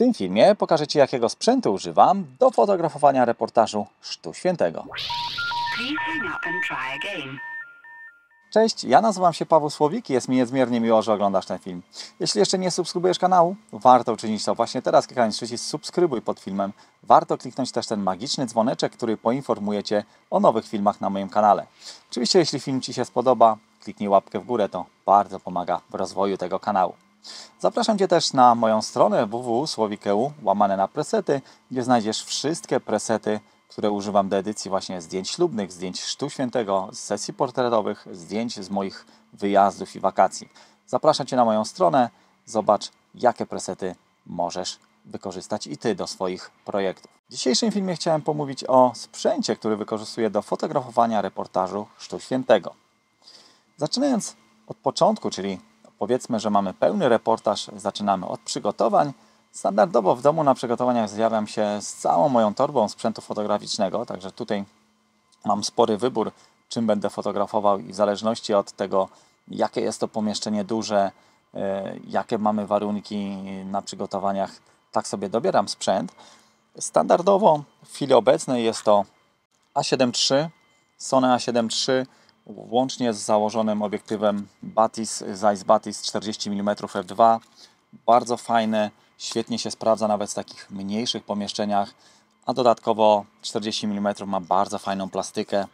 W tym filmie pokażę Ci, jakiego sprzętu używam do fotografowania reportażu Sztu Świętego. Cześć, ja nazywam się Paweł Słowik i jest mi niezmiernie miło, że oglądasz ten film. Jeśli jeszcze nie subskrybujesz kanału, warto uczynić to właśnie teraz, klikając przycisk subskrybuj pod filmem. Warto kliknąć też ten magiczny dzwoneczek, który poinformuje Cię o nowych filmach na moim kanale. Oczywiście jeśli film Ci się spodoba, kliknij łapkę w górę, to bardzo pomaga w rozwoju tego kanału. Zapraszam Cię też na moją stronę www.słowikeu łamane na presety, gdzie znajdziesz wszystkie presety, które używam do edycji właśnie zdjęć ślubnych, zdjęć sztu świętego, z sesji portretowych, zdjęć z moich wyjazdów i wakacji. Zapraszam Cię na moją stronę, zobacz jakie presety możesz wykorzystać i Ty do swoich projektów. W dzisiejszym filmie chciałem pomówić o sprzęcie, który wykorzystuję do fotografowania reportażu sztu świętego. Zaczynając od początku, czyli Powiedzmy, że mamy pełny reportaż, zaczynamy od przygotowań. Standardowo w domu na przygotowaniach zjawiam się z całą moją torbą sprzętu fotograficznego, także tutaj mam spory wybór, czym będę fotografował i w zależności od tego, jakie jest to pomieszczenie duże, e, jakie mamy warunki na przygotowaniach, tak sobie dobieram sprzęt. Standardowo w chwili obecnej jest to A7 III, Sony A7 III Łącznie z założonym obiektywem Batis, Zeiss Batis 40 mm f2. Bardzo fajne, świetnie się sprawdza nawet w takich mniejszych pomieszczeniach, a dodatkowo 40 mm ma bardzo fajną plastykę.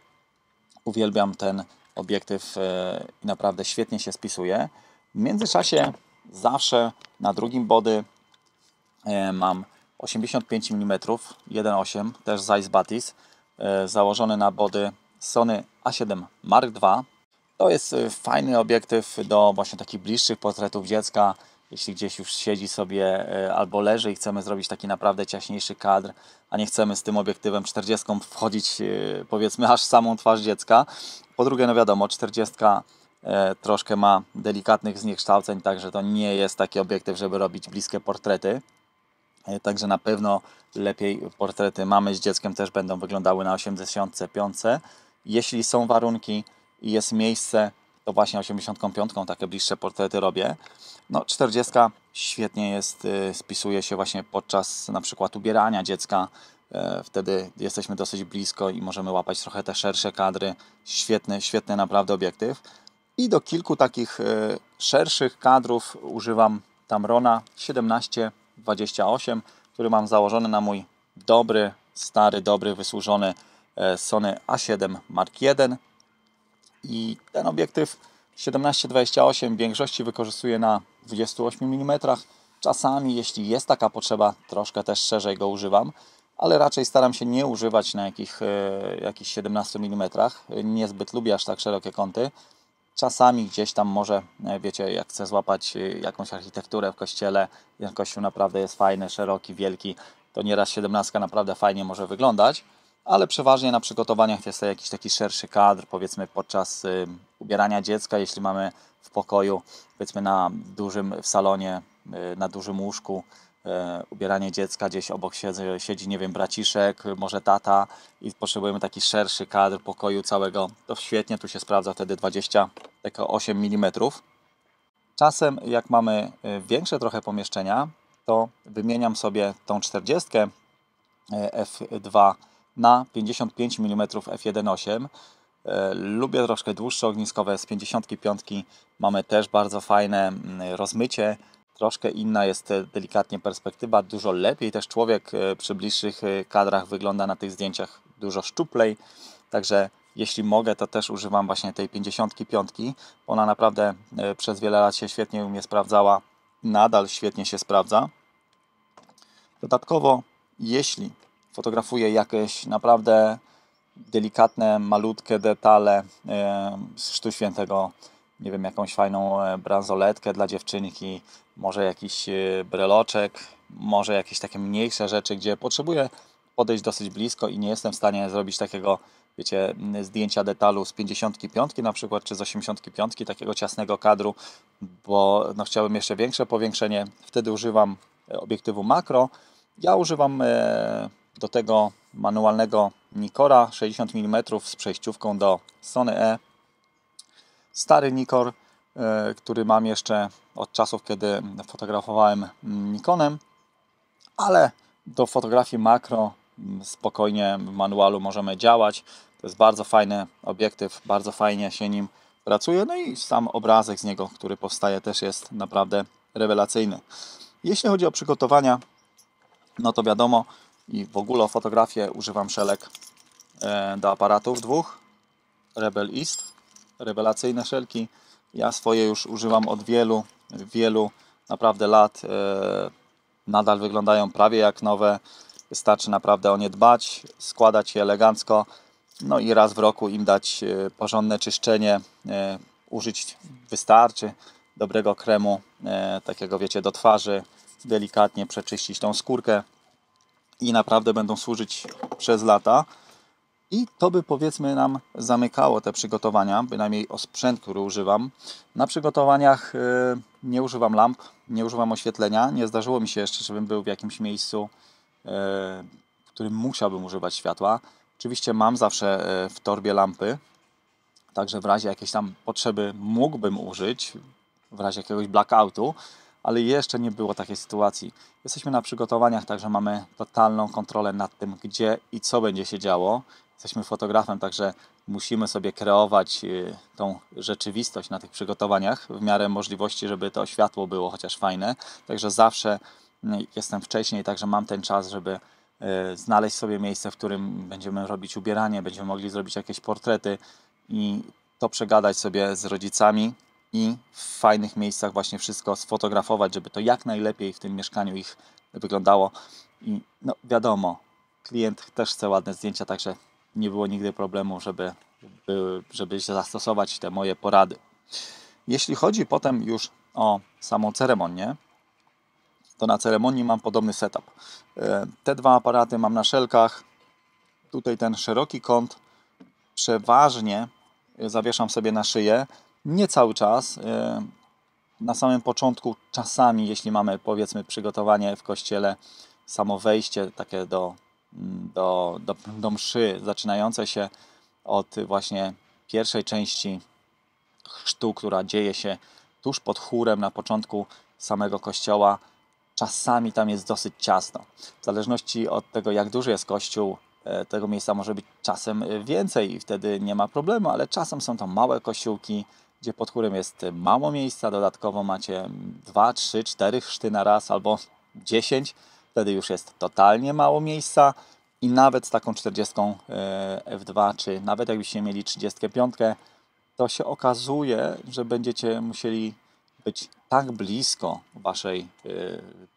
Uwielbiam ten obiektyw e, i naprawdę świetnie się spisuje. W międzyczasie zawsze na drugim body e, mam 85 mm 1.8, też Zeiss Batis, e, założony na body Sony A7 Mark II. To jest y, fajny obiektyw do właśnie takich bliższych portretów dziecka. Jeśli gdzieś już siedzi sobie y, albo leży i chcemy zrobić taki naprawdę ciaśniejszy kadr, a nie chcemy z tym obiektywem 40 wchodzić y, powiedzmy aż samą twarz dziecka. Po drugie, no wiadomo, 40 troszkę ma delikatnych zniekształceń, także to nie jest taki obiektyw, żeby robić bliskie portrety. Także na pewno lepiej portrety mamy z dzieckiem też będą wyglądały na 85 jeśli są warunki i jest miejsce, to właśnie 85 takie bliższe portrety robię. No 40 świetnie jest, y, spisuje się właśnie podczas na przykład ubierania dziecka. E, wtedy jesteśmy dosyć blisko i możemy łapać trochę te szersze kadry. Świetny, świetny naprawdę obiektyw. I do kilku takich y, szerszych kadrów używam Tamrona 1728, który mam założony na mój dobry, stary, dobry, wysłużony E, Sony A7 Mark I i ten obiektyw 17-28 w większości wykorzystuje na 28 mm. Czasami, jeśli jest taka potrzeba, troszkę też szerzej go używam, ale raczej staram się nie używać na jakich, e, jakichś 17 mm. Niezbyt lubię aż tak szerokie kąty. Czasami gdzieś tam może, e, wiecie, jak chcę złapać jakąś architekturę w kościele, jak kościół naprawdę jest fajny, szeroki, wielki, to nieraz 17 naprawdę fajnie może wyglądać ale przeważnie na przygotowaniach jest to jakiś taki szerszy kadr, powiedzmy podczas y, ubierania dziecka, jeśli mamy w pokoju, powiedzmy na dużym w salonie, y, na dużym łóżku y, ubieranie dziecka, gdzieś obok siedzi, siedzi, nie wiem, braciszek, może tata i potrzebujemy taki szerszy kadr pokoju całego, to świetnie, tu się sprawdza wtedy 28 mm. Czasem jak mamy większe trochę pomieszczenia, to wymieniam sobie tą 40 F2 na 55 mm f1.8. Lubię troszkę dłuższe ogniskowe, z 55 mamy też bardzo fajne mm, rozmycie, troszkę inna jest e, delikatnie perspektywa, dużo lepiej też człowiek e, przy bliższych e, kadrach wygląda na tych zdjęciach dużo szczuplej, także jeśli mogę, to też używam właśnie tej 55. Ona naprawdę przez wiele lat się świetnie u mnie sprawdzała, nadal świetnie się sprawdza. Dodatkowo, jeśli fotografuję jakieś naprawdę delikatne, malutkie detale e, z Chrztu Świętego. Nie wiem, jakąś fajną e, bransoletkę dla dziewczynki, może jakiś e, breloczek, może jakieś takie mniejsze rzeczy, gdzie potrzebuję podejść dosyć blisko i nie jestem w stanie zrobić takiego, wiecie, zdjęcia detalu z 55 na przykład, czy z 85, takiego ciasnego kadru, bo no, chciałbym jeszcze większe powiększenie. Wtedy używam obiektywu makro. Ja używam do tego manualnego Nikora 60 mm z przejściówką do Sony E. Stary Nikor, e, który mam jeszcze od czasów, kiedy fotografowałem Nikonem, ale do fotografii makro mm, spokojnie w manualu możemy działać. To jest bardzo fajny obiektyw, bardzo fajnie się nim pracuje. No i sam obrazek z niego, który powstaje, też jest naprawdę rewelacyjny. Jeśli chodzi o przygotowania, no to wiadomo, i w ogóle o fotografię używam szelek e, do aparatów dwóch Rebel East rewelacyjne szelki ja swoje już używam od wielu wielu naprawdę lat e, nadal wyglądają prawie jak nowe wystarczy naprawdę o nie dbać składać je elegancko no i raz w roku im dać e, porządne czyszczenie użyć wystarczy dobrego kremu takiego wiecie do twarzy delikatnie przeczyścić tą skórkę i naprawdę będą służyć przez lata. I to by powiedzmy nam zamykało te przygotowania, bynajmniej o sprzęt, który używam. Na przygotowaniach y, nie używam lamp, nie używam oświetlenia. Nie zdarzyło mi się jeszcze, żebym był w jakimś miejscu, y, w którym musiałbym używać światła. Oczywiście mam zawsze y, w torbie lampy, także w razie jakiejś tam potrzeby mógłbym użyć, w razie jakiegoś blackoutu ale jeszcze nie było takiej sytuacji. Jesteśmy na przygotowaniach, także mamy totalną kontrolę nad tym, gdzie i co będzie się działo. Jesteśmy fotografem, także musimy sobie kreować y, tą rzeczywistość na tych przygotowaniach w miarę możliwości, żeby to światło było chociaż fajne. Także zawsze mm, jestem wcześniej, także mam ten czas, żeby y, znaleźć sobie miejsce, w którym będziemy robić ubieranie, będziemy mogli zrobić jakieś portrety i to przegadać sobie z rodzicami, i w fajnych miejscach właśnie wszystko sfotografować, żeby to jak najlepiej w tym mieszkaniu ich wyglądało. I no wiadomo, klient też chce ładne zdjęcia, także nie było nigdy problemu, żeby, żeby zastosować te moje porady. Jeśli chodzi potem już o samą ceremonię, to na ceremonii mam podobny setup. E, te dwa aparaty mam na szelkach. Tutaj ten szeroki kąt przeważnie e, zawieszam sobie na szyję, nie cały czas. Y, na samym początku czasami, jeśli mamy powiedzmy przygotowanie w kościele, samo wejście takie do, mm, do, do, do mszy, zaczynające się od właśnie pierwszej części chrztu, która dzieje się tuż pod chórem na początku samego kościoła, czasami tam jest dosyć ciasno. W zależności od tego, jak duży jest kościół, e, tego miejsca może być czasem e, więcej i wtedy nie ma problemu, ale czasem są to małe kościółki, gdzie pod chórem jest mało miejsca, dodatkowo macie 2, 3, 4 chrzty na raz albo 10, wtedy już jest totalnie mało miejsca i nawet z taką 40 e, F2, czy nawet jakbyście mieli 35, to się okazuje, że będziecie musieli być tak blisko waszej e,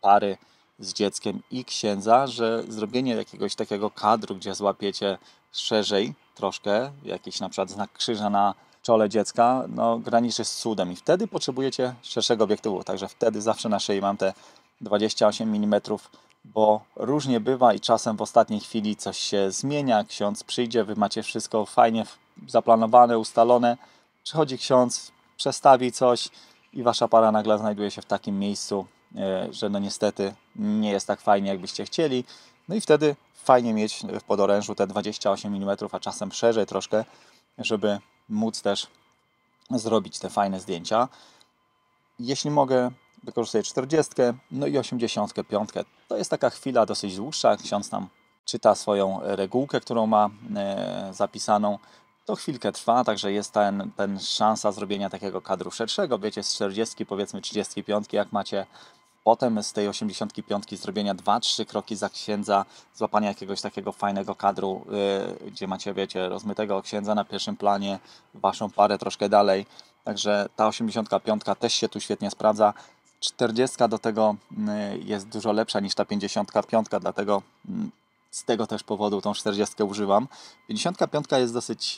pary z dzieckiem i księdza, że zrobienie jakiegoś takiego kadru, gdzie złapiecie szerzej troszkę, jakiś na przykład znak krzyża na czole dziecka no, graniczy z cudem i wtedy potrzebujecie szerszego obiektywu. Także wtedy zawsze na szyi mam te 28 mm, bo różnie bywa i czasem w ostatniej chwili coś się zmienia. Ksiądz przyjdzie, wy macie wszystko fajnie zaplanowane, ustalone. Przychodzi ksiądz, przestawi coś i wasza para nagle znajduje się w takim miejscu, e, że no niestety nie jest tak fajnie, jakbyście chcieli. No i wtedy fajnie mieć w podorężu te 28 mm, a czasem szerzej troszkę, żeby móc też zrobić te fajne zdjęcia. Jeśli mogę, wykorzystuję 40, no i 85. To jest taka chwila dosyć dłuższa. Ksiądz tam czyta swoją regułkę, którą ma e, zapisaną. To chwilkę trwa, także jest ten, ten szansa zrobienia takiego kadru szerszego. Wiecie, z 40 powiedzmy 35, jak macie potem z tej 85 zrobienia 2-3 kroki za księdza, złapania jakiegoś takiego fajnego kadru, yy, gdzie macie, wiecie, rozmytego księdza na pierwszym planie, waszą parę troszkę dalej. Także ta 85 też się tu świetnie sprawdza. 40 do tego y, jest dużo lepsza niż ta 55, dlatego mm, z tego też powodu tą 40 używam. 55 jest dosyć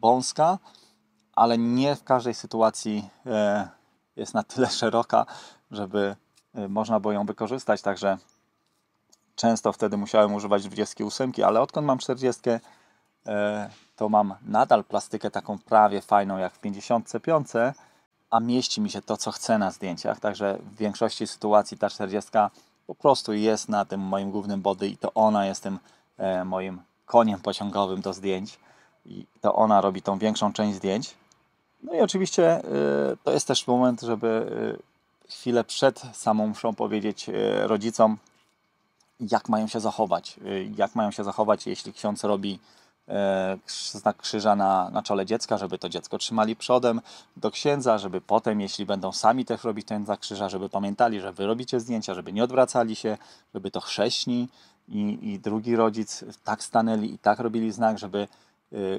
wąska, y, ale nie w każdej sytuacji y, jest na tyle szeroka, żeby Y, można było ją wykorzystać, także często wtedy musiałem używać 28, ale odkąd mam 40, y, to mam nadal plastykę taką prawie fajną jak w 55, a mieści mi się to, co chcę na zdjęciach, także w większości sytuacji ta 40 po prostu jest na tym moim głównym body i to ona jest tym e, moim koniem pociągowym do zdjęć i to ona robi tą większą część zdjęć. No i oczywiście y, to jest też moment, żeby chwilę przed samą muszą powiedzieć e, rodzicom, jak mają się zachować. E, jak mają się zachować, jeśli ksiądz robi e, znak krzyża na, na czole dziecka, żeby to dziecko trzymali przodem do księdza, żeby potem, jeśli będą sami też robić ten znak krzyża, żeby pamiętali, że wy robicie zdjęcia, żeby nie odwracali się, żeby to chrześni i, i drugi rodzic tak stanęli i tak robili znak, żeby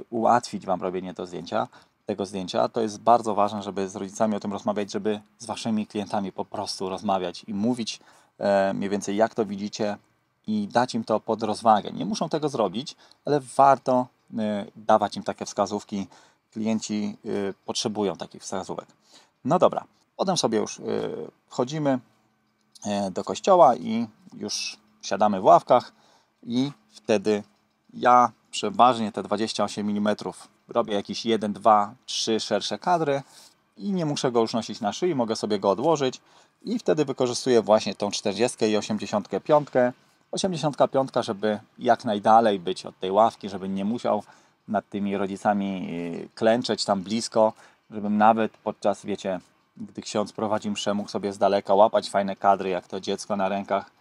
ułatwić wam robienie to zdjęcia tego zdjęcia. To jest bardzo ważne, żeby z rodzicami o tym rozmawiać, żeby z waszymi klientami po prostu rozmawiać i mówić e, mniej więcej jak to widzicie i dać im to pod rozwagę. Nie muszą tego zrobić, ale warto e, dawać im takie wskazówki. Klienci e, potrzebują takich wskazówek. No dobra, potem sobie już e, wchodzimy e, do kościoła i już siadamy w ławkach i wtedy ja przeważnie te 28 mm robię jakieś 1, 2, 3 szersze kadry i nie muszę go już nosić na szyi, mogę sobie go odłożyć i wtedy wykorzystuję właśnie tą 40 i 85. 85, żeby jak najdalej być od tej ławki, żeby nie musiał nad tymi rodzicami y, klęczeć tam blisko, żebym nawet podczas, wiecie, gdy ksiądz prowadzi mszę, mógł sobie z daleka łapać fajne kadry, jak to dziecko na rękach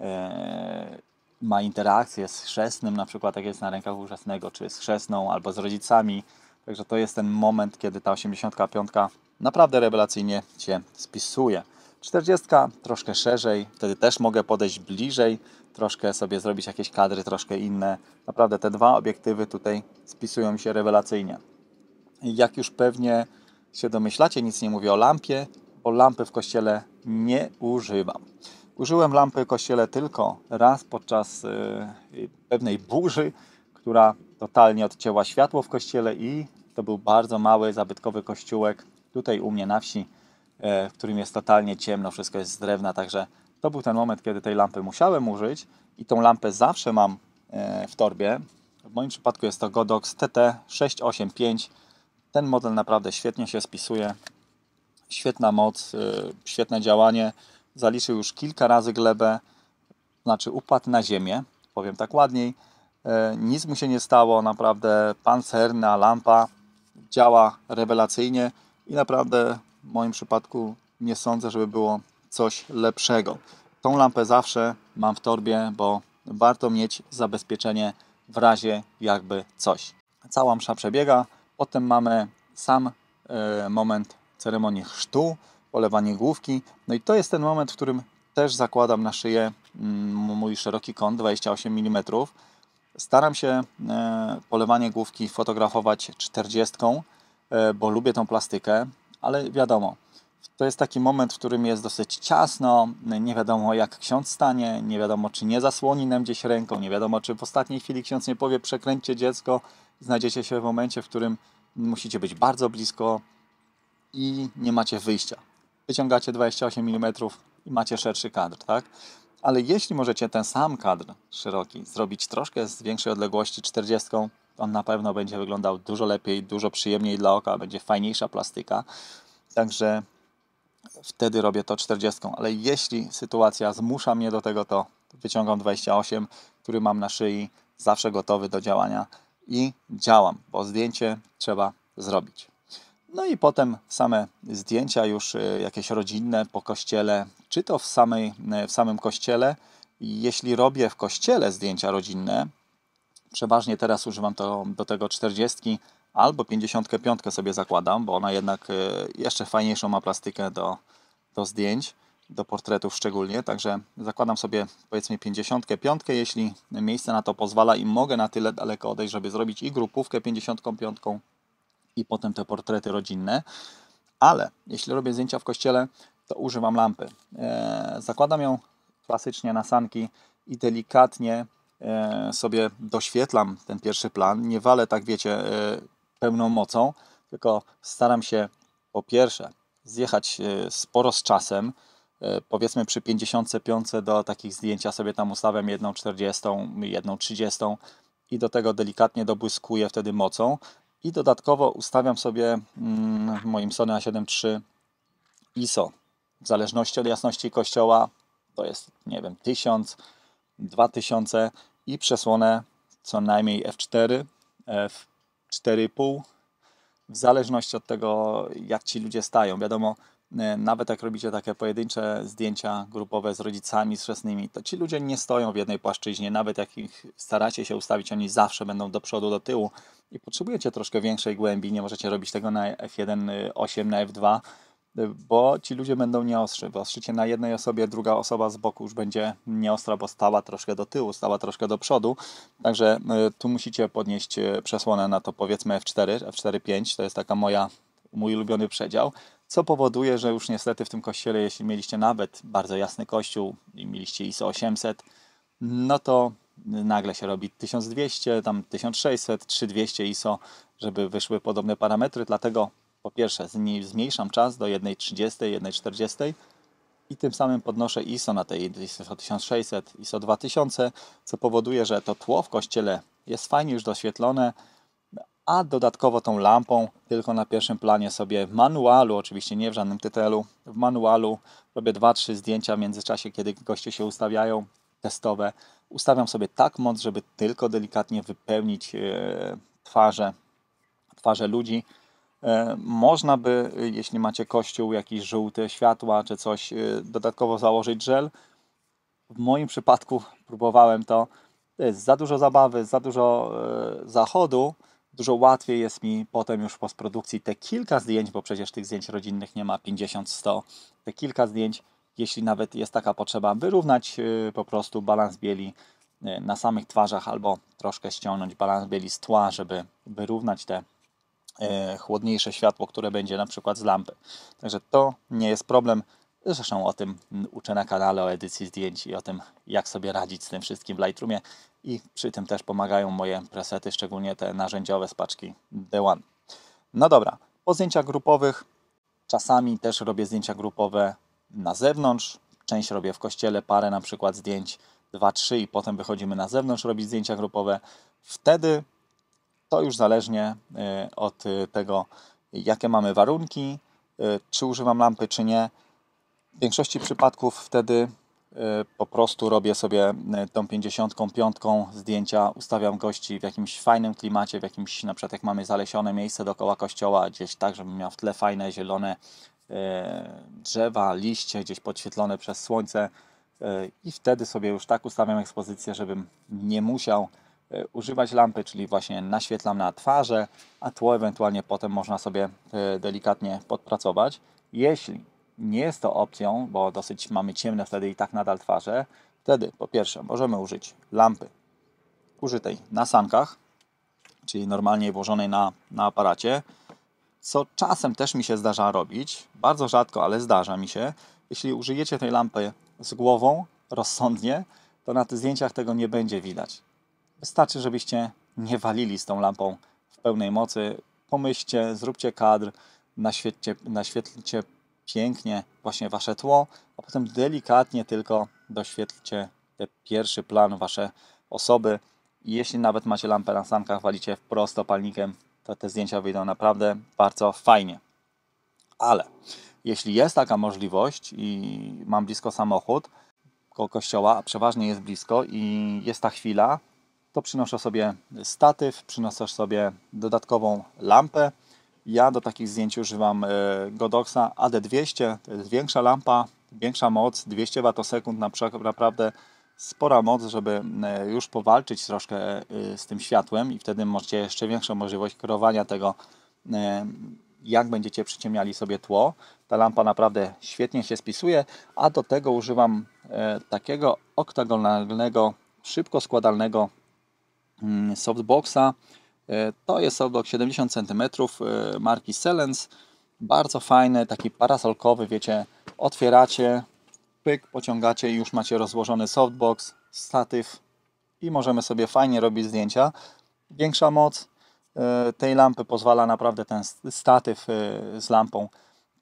e, ma interakcję z chrzestnym, na przykład jak jest na rękach ówczesnego, czy z chrzestną, albo z rodzicami. Także to jest ten moment, kiedy ta 85 naprawdę rewelacyjnie się spisuje. 40 troszkę szerzej, wtedy też mogę podejść bliżej, troszkę sobie zrobić jakieś kadry troszkę inne. Naprawdę te dwa obiektywy tutaj spisują się rewelacyjnie. Jak już pewnie się domyślacie, nic nie mówię o lampie, bo lampy w kościele nie używam. Użyłem lampy w kościele tylko raz podczas y, y, pewnej burzy, która totalnie odcięła światło w kościele i to był bardzo mały, zabytkowy kościółek tutaj u mnie na wsi, e, w którym jest totalnie ciemno, wszystko jest z drewna, także to był ten moment, kiedy tej lampy musiałem użyć i tą lampę zawsze mam e, w torbie. W moim przypadku jest to Godox TT685. Ten model naprawdę świetnie się spisuje. Świetna moc, e, świetne działanie zaliczył już kilka razy glebę, znaczy upadł na ziemię, powiem tak ładniej. E, nic mu się nie stało, naprawdę pancerna lampa działa rewelacyjnie i naprawdę w moim przypadku nie sądzę, żeby było coś lepszego. Tą lampę zawsze mam w torbie, bo warto mieć zabezpieczenie w razie jakby coś. Cała msza przebiega, potem mamy sam e, moment ceremonii chrztu olewanie główki. No i to jest ten moment, w którym też zakładam na szyję mm, mój szeroki kąt 28 mm. Staram się e, polewanie główki fotografować 40, e, bo lubię tą plastykę, ale wiadomo, to jest taki moment, w którym jest dosyć ciasno, nie wiadomo jak ksiądz stanie, nie wiadomo czy nie zasłoni nam gdzieś ręką, nie wiadomo czy w ostatniej chwili ksiądz nie powie przekręćcie dziecko, znajdziecie się w momencie, w którym musicie być bardzo blisko i nie macie wyjścia wyciągacie 28 mm i macie szerszy kadr, tak? Ale jeśli możecie ten sam kadr szeroki zrobić troszkę z większej odległości 40, on na pewno będzie wyglądał dużo lepiej, dużo przyjemniej dla oka, będzie fajniejsza plastyka. Także wtedy robię to 40, ale jeśli sytuacja zmusza mnie do tego, to wyciągam 28, który mam na szyi, zawsze gotowy do działania i działam, bo zdjęcie trzeba zrobić. No i potem same zdjęcia już y, jakieś rodzinne po kościele, czy to w, samej, y, w samym kościele. Jeśli robię w kościele zdjęcia rodzinne, przeważnie teraz używam to, do tego 40 albo 55 sobie zakładam, bo ona jednak y, jeszcze fajniejszą ma plastykę do, do zdjęć, do portretów szczególnie. Także zakładam sobie powiedzmy 55, jeśli miejsce na to pozwala i mogę na tyle daleko odejść, żeby zrobić i grupówkę 55 i potem te portrety rodzinne. Ale jeśli robię zdjęcia w kościele, to używam lampy. E, zakładam ją klasycznie na sanki i delikatnie e, sobie doświetlam ten pierwszy plan. Nie walę tak, wiecie, e, pełną mocą, tylko staram się po pierwsze zjechać sporo z czasem. Powiedzmy przy 55 do takich zdjęć sobie tam ustawiam 1,40, 1,30 i do tego delikatnie dobłyskuję wtedy mocą i dodatkowo ustawiam sobie mm, w moim Sony A7 III ISO. W zależności od jasności kościoła to jest, nie wiem, 1000, 2000 i przesłonę co najmniej F4, F4,5 w zależności od tego, jak ci ludzie stają. Wiadomo, E, nawet jak robicie takie pojedyncze zdjęcia grupowe z rodzicami, z chrzestnymi, to ci ludzie nie stoją w jednej płaszczyźnie, nawet jak ich staracie się ustawić, oni zawsze będą do przodu, do tyłu i potrzebujecie troszkę większej głębi, nie możecie robić tego na F1, 8, na F2, e, bo ci ludzie będą nieostrzy. Wyostrzycie na jednej osobie, druga osoba z boku już będzie nieostra, bo stała troszkę do tyłu, stała troszkę do przodu. Także e, tu musicie podnieść przesłonę na to powiedzmy F4, F4-5, to jest taka moja, mój ulubiony przedział co powoduje, że już niestety w tym kościele, jeśli mieliście nawet bardzo jasny kościół i mieliście ISO 800, no to nagle się robi 1200, tam 1600, 3200 ISO, żeby wyszły podobne parametry, dlatego po pierwsze zmniejszam czas do 1.30, 1.40 i tym samym podnoszę ISO na tej ISO 1600, ISO 2000, co powoduje, że to tło w kościele jest fajnie już doświetlone, a dodatkowo tą lampą tylko na pierwszym planie sobie w manualu, oczywiście nie w żadnym tytelu, w manualu robię 2-3 zdjęcia w międzyczasie, kiedy goście się ustawiają, testowe. Ustawiam sobie tak moc, żeby tylko delikatnie wypełnić e, twarze, twarze ludzi. E, można by, jeśli macie kościół, jakieś żółte światła czy coś, e, dodatkowo założyć żel. W moim przypadku próbowałem to. To jest za dużo zabawy, za dużo zachodu dużo łatwiej jest mi potem już w postprodukcji te kilka zdjęć, bo przecież tych zdjęć rodzinnych nie ma 50-100, te kilka zdjęć, jeśli nawet jest taka potrzeba, wyrównać y, po prostu balans bieli y, na samych twarzach albo troszkę ściągnąć balans bieli z tła, żeby wyrównać te y, chłodniejsze światło, które będzie na przykład z lampy. Także to nie jest problem. Zresztą o tym uczę na kanale, o edycji zdjęć i o tym, jak sobie radzić z tym wszystkim w Lightroomie. I przy tym też pomagają moje presety, szczególnie te narzędziowe z paczki The One. No dobra, po zdjęciach grupowych czasami też robię zdjęcia grupowe na zewnątrz. Część robię w kościele, parę na przykład zdjęć, dwa, trzy i potem wychodzimy na zewnątrz robić zdjęcia grupowe. Wtedy to już zależnie y, od tego, jakie mamy warunki, y, czy używam lampy, czy nie w większości przypadków wtedy e, po prostu robię sobie e, tą 55 zdjęcia, ustawiam gości w jakimś fajnym klimacie, w jakimś, na przykład jak mamy zalesione miejsce dookoła kościoła, gdzieś tak, żebym miał w tle fajne, zielone e, drzewa, liście gdzieś podświetlone przez słońce i wtedy sobie już tak ustawiam ekspozycję, żebym nie musiał używać lampy, czyli właśnie naświetlam na twarze, a tło ewentualnie potem można sobie delikatnie podpracować. Jeśli nie jest to opcją, bo dosyć mamy ciemne wtedy i tak nadal twarze, wtedy po pierwsze możemy użyć lampy użytej na sankach, czyli normalnie włożonej na, na aparacie, co czasem też mi się zdarza robić, bardzo rzadko, ale zdarza mi się. Jeśli użyjecie tej lampy z głową, rozsądnie, to na tych zdjęciach tego nie będzie widać. Wystarczy, żebyście nie walili z tą lampą w pełnej mocy. Pomyślcie, zróbcie kadr, naświetlcie, naświetlcie pięknie właśnie Wasze tło, a potem delikatnie tylko doświetlcie ten pierwszy plan Wasze osoby. I jeśli nawet macie lampę na sankach, walicie wprost opalnikiem, to te zdjęcia wyjdą naprawdę bardzo fajnie. Ale jeśli jest taka możliwość i mam blisko samochód koło kościoła, a przeważnie jest blisko i jest ta chwila, to przynoszę sobie statyw, przynoszę sobie dodatkową lampę, ja do takich zdjęć używam e, Godoxa AD200, to jest większa lampa, większa moc, 200 watosekund, naprawdę spora moc, żeby e, już powalczyć troszkę e, z tym światłem i wtedy macie jeszcze większą możliwość kierowania tego, jak będziecie przyciemniali sobie tło. Ta lampa naprawdę świetnie się spisuje, a do tego używam takiego oktagonalnego, szybko składalnego mm, softboxa, to jest softbox 70 cm marki Selens. Bardzo fajny, taki parasolkowy, wiecie, otwieracie, pyk, pociągacie i już macie rozłożony softbox, statyw i możemy sobie fajnie robić zdjęcia. Większa moc y, tej lampy pozwala naprawdę ten statyw y, z lampą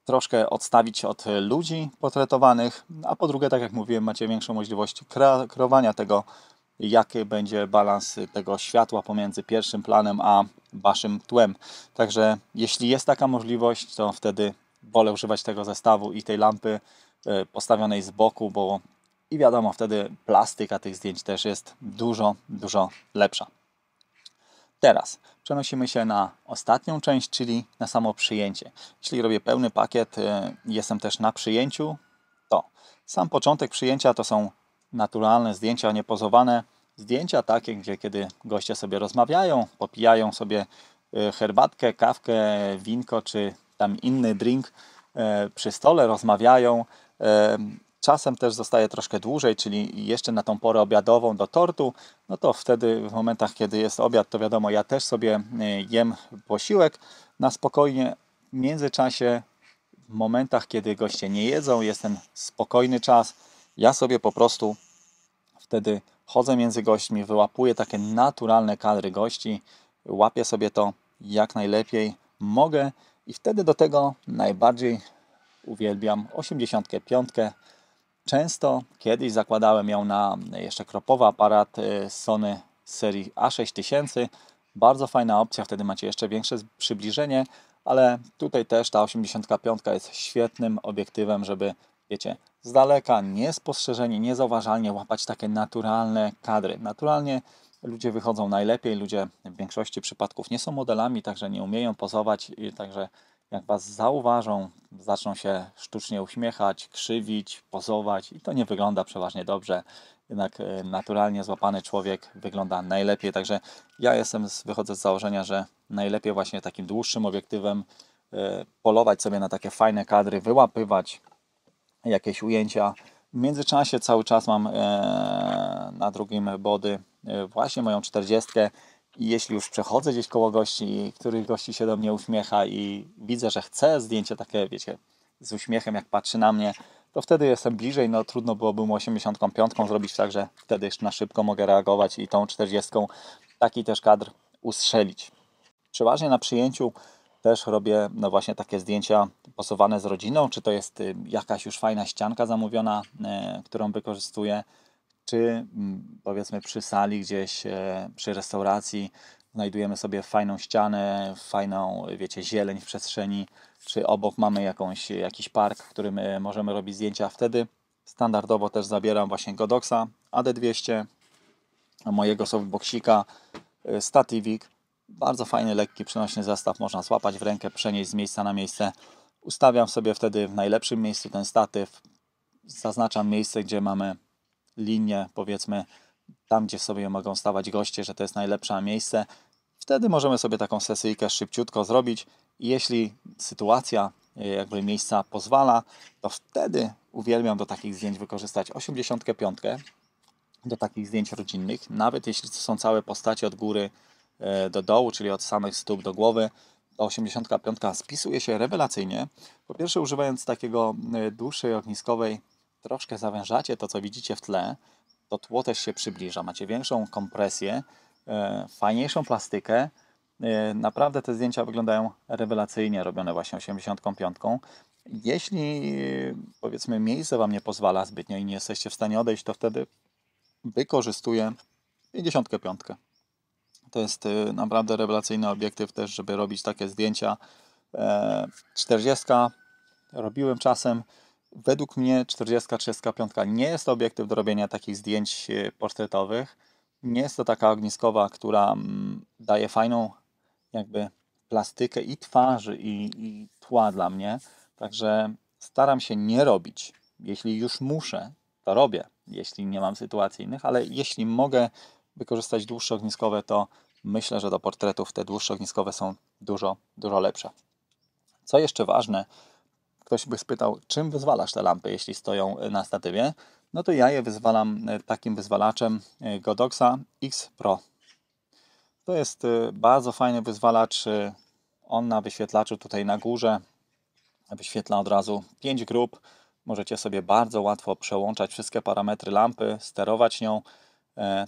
troszkę odstawić od ludzi portretowanych, a po drugie, tak jak mówiłem, macie większą możliwość kreowania tego jaki będzie balans tego światła pomiędzy pierwszym planem a waszym tłem. Także jeśli jest taka możliwość, to wtedy wolę używać tego zestawu i tej lampy e, postawionej z boku, bo i wiadomo, wtedy plastyka tych zdjęć też jest dużo, dużo lepsza. Teraz przenosimy się na ostatnią część, czyli na samo przyjęcie. Jeśli robię pełny pakiet, e, jestem też na przyjęciu, to sam początek przyjęcia to są naturalne zdjęcia, niepozowane zdjęcia takie, gdzie kiedy goście sobie rozmawiają, popijają sobie e, herbatkę, kawkę, winko czy tam inny drink e, przy stole, rozmawiają. E, czasem też zostaje troszkę dłużej, czyli jeszcze na tą porę obiadową do tortu. No to wtedy, w momentach, kiedy jest obiad, to wiadomo, ja też sobie jem posiłek na spokojnie. W międzyczasie, w momentach, kiedy goście nie jedzą, jest ten spokojny czas ja sobie po prostu wtedy chodzę między gośćmi, wyłapuję takie naturalne kadry gości, łapię sobie to jak najlepiej mogę i wtedy do tego najbardziej uwielbiam 85. Często kiedyś zakładałem ją na jeszcze kropowy aparat y, Sony serii A6000. Bardzo fajna opcja, wtedy macie jeszcze większe przybliżenie, ale tutaj też ta 85 jest świetnym obiektywem, żeby, wiecie, z daleka, niespostrzeżenie, niezauważalnie łapać takie naturalne kadry. Naturalnie ludzie wychodzą najlepiej, ludzie w większości przypadków nie są modelami, także nie umieją pozować, także jak Was zauważą, zaczną się sztucznie uśmiechać, krzywić, pozować i to nie wygląda przeważnie dobrze. Jednak e, naturalnie złapany człowiek wygląda najlepiej, także ja jestem, wychodzę z założenia, że najlepiej właśnie takim dłuższym obiektywem e, polować sobie na takie fajne kadry, wyłapywać jakieś ujęcia. W międzyczasie cały czas mam e, na drugim body e, właśnie moją czterdziestkę i jeśli już przechodzę gdzieś koło gości, których gości się do mnie uśmiecha i widzę, że chce zdjęcie takie, wiecie, z uśmiechem, jak patrzy na mnie, to wtedy jestem bliżej. No trudno byłoby mu 85 zrobić tak, że wtedy na szybko mogę reagować i tą 40 taki też kadr ustrzelić. Przeważnie na przyjęciu też robię no właśnie takie zdjęcia posuwane z rodziną, czy to jest y, jakaś już fajna ścianka zamówiona, y, którą wykorzystuję, czy mm, powiedzmy przy sali gdzieś, y, przy restauracji znajdujemy sobie fajną ścianę, fajną, wiecie, zieleń w przestrzeni, czy obok mamy jakąś, jakiś park, w którym możemy robić zdjęcia. Wtedy standardowo też zabieram właśnie Godoxa AD200, mojego softboxika, statywik, bardzo fajny, lekki, przynośny zestaw. Można złapać w rękę, przenieść z miejsca na miejsce. Ustawiam sobie wtedy w najlepszym miejscu ten statyw. Zaznaczam miejsce, gdzie mamy linię, powiedzmy, tam gdzie sobie mogą stawać goście, że to jest najlepsze miejsce. Wtedy możemy sobie taką sesyjkę szybciutko zrobić. Jeśli sytuacja e, jakby miejsca pozwala, to wtedy uwielbiam do takich zdjęć wykorzystać 85 do takich zdjęć rodzinnych, nawet jeśli to są całe postacie od góry E, do dołu, czyli od samych stóp do głowy. 85 spisuje się rewelacyjnie. Po pierwsze, używając takiego e, dłuższej ogniskowej, troszkę zawężacie to, co widzicie w tle, to tło też się przybliża. Macie większą kompresję, e, fajniejszą plastykę. Naprawdę te zdjęcia wyglądają rewelacyjnie, robione właśnie 85. Jeśli powiedzmy miejsce Wam nie pozwala zbytnio i nie jesteście w stanie odejść, to wtedy wykorzystuję 55. To jest y, naprawdę rewelacyjny obiektyw też, żeby robić takie zdjęcia. 40 e, robiłem czasem. Według mnie 40-35 nie jest to obiektyw do robienia takich zdjęć y, portretowych. Nie jest to taka ogniskowa, która mm, daje fajną jakby plastykę i twarzy i, i tła dla mnie. Także staram się nie robić. Jeśli już muszę, to robię, jeśli nie mam sytuacji innych, ale jeśli mogę wykorzystać dłuższe ogniskowe, to myślę, że do portretów te dłuższe ogniskowe są dużo, dużo lepsze. Co jeszcze ważne, ktoś by spytał, czym wyzwalasz te lampy, jeśli stoją na statywie? No to ja je wyzwalam e, takim wyzwalaczem e, Godoxa X Pro. To jest e, bardzo fajny wyzwalacz. On na wyświetlaczu tutaj na górze wyświetla od razu 5 grup. Możecie sobie bardzo łatwo przełączać wszystkie parametry lampy, sterować nią.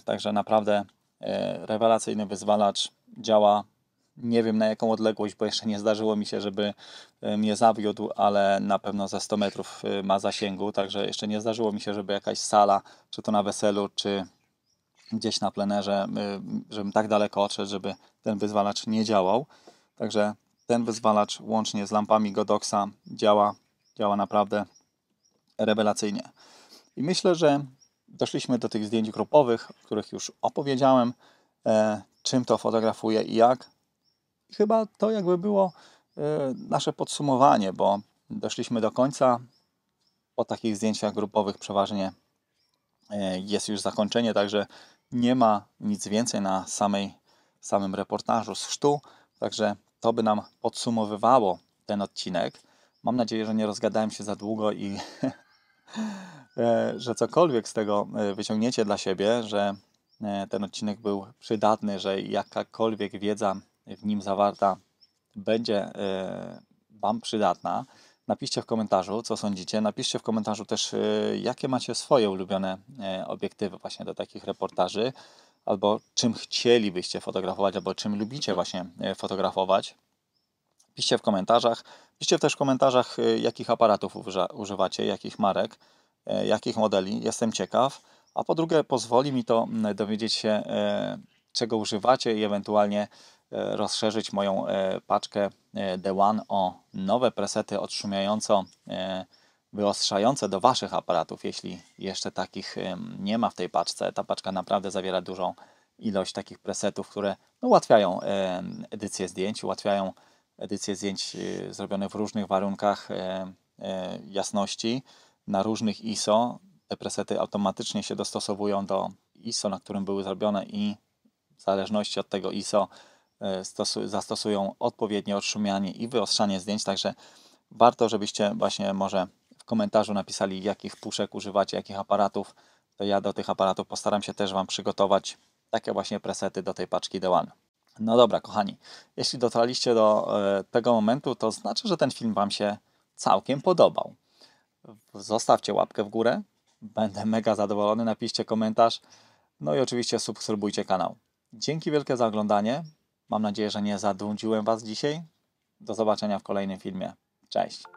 Także naprawdę E, rewelacyjny wyzwalacz działa. Nie wiem na jaką odległość, bo jeszcze nie zdarzyło mi się, żeby e, mnie zawiódł, ale na pewno ze 100 metrów e, ma zasięgu, także jeszcze nie zdarzyło mi się, żeby jakaś sala, czy to na weselu, czy gdzieś na plenerze, żebym tak daleko odszedł, żeby ten wyzwalacz nie działał. Także ten wyzwalacz łącznie z lampami Godoxa działa, działa naprawdę rewelacyjnie. I myślę, że doszliśmy do tych zdjęć grupowych, o których już opowiedziałem, e, czym to fotografuję i jak. Chyba to jakby było e, nasze podsumowanie, bo doszliśmy do końca. Po takich zdjęciach grupowych przeważnie e, jest już zakończenie, także nie ma nic więcej na samej, samym reportażu z sztu. Także to by nam podsumowywało ten odcinek. Mam nadzieję, że nie rozgadałem się za długo i E, że cokolwiek z tego e, wyciągniecie dla siebie, że e, ten odcinek był przydatny, że jakakolwiek wiedza w nim zawarta będzie Wam przydatna. Napiszcie w komentarzu, co sądzicie. Napiszcie w komentarzu też, jakie macie swoje ulubione obiektywy właśnie do takich reportaży, albo czym chcielibyście fotografować, albo czym lubicie właśnie fotografować. Piszcie w komentarzach. Piszcie też w komentarzach, jakich aparatów używacie, jakich marek. E, jakich modeli, jestem ciekaw, a po drugie pozwoli mi to dowiedzieć się, e, czego używacie i ewentualnie e, rozszerzyć moją paczkę D1 o nowe presety odszumiająco wyostrzające do Waszych aparatów, jeśli jeszcze takich nie ma w tej paczce. Ta paczka naprawdę zawiera dużą ilość takich presetów, które no, ułatwiają edycję zdjęć, ułatwiają edycję zdjęć zrobionych w różnych warunkach jasności na różnych ISO. Te presety automatycznie się dostosowują do ISO, na którym były zrobione i w zależności od tego ISO e, zastosują odpowiednie odszumianie i wyostrzanie zdjęć, także warto, żebyście właśnie może w komentarzu napisali, jakich puszek używacie, jakich aparatów, to ja do tych aparatów postaram się też Wam przygotować takie właśnie presety do tej paczki Dewan. No dobra, kochani, jeśli dotarliście do e, tego momentu, to znaczy, że ten film Wam się całkiem podobał zostawcie łapkę w górę. Będę mega zadowolony. Napiszcie komentarz. No i oczywiście subskrybujcie kanał. Dzięki wielkie za oglądanie. Mam nadzieję, że nie zadłudziłem Was dzisiaj. Do zobaczenia w kolejnym filmie. Cześć!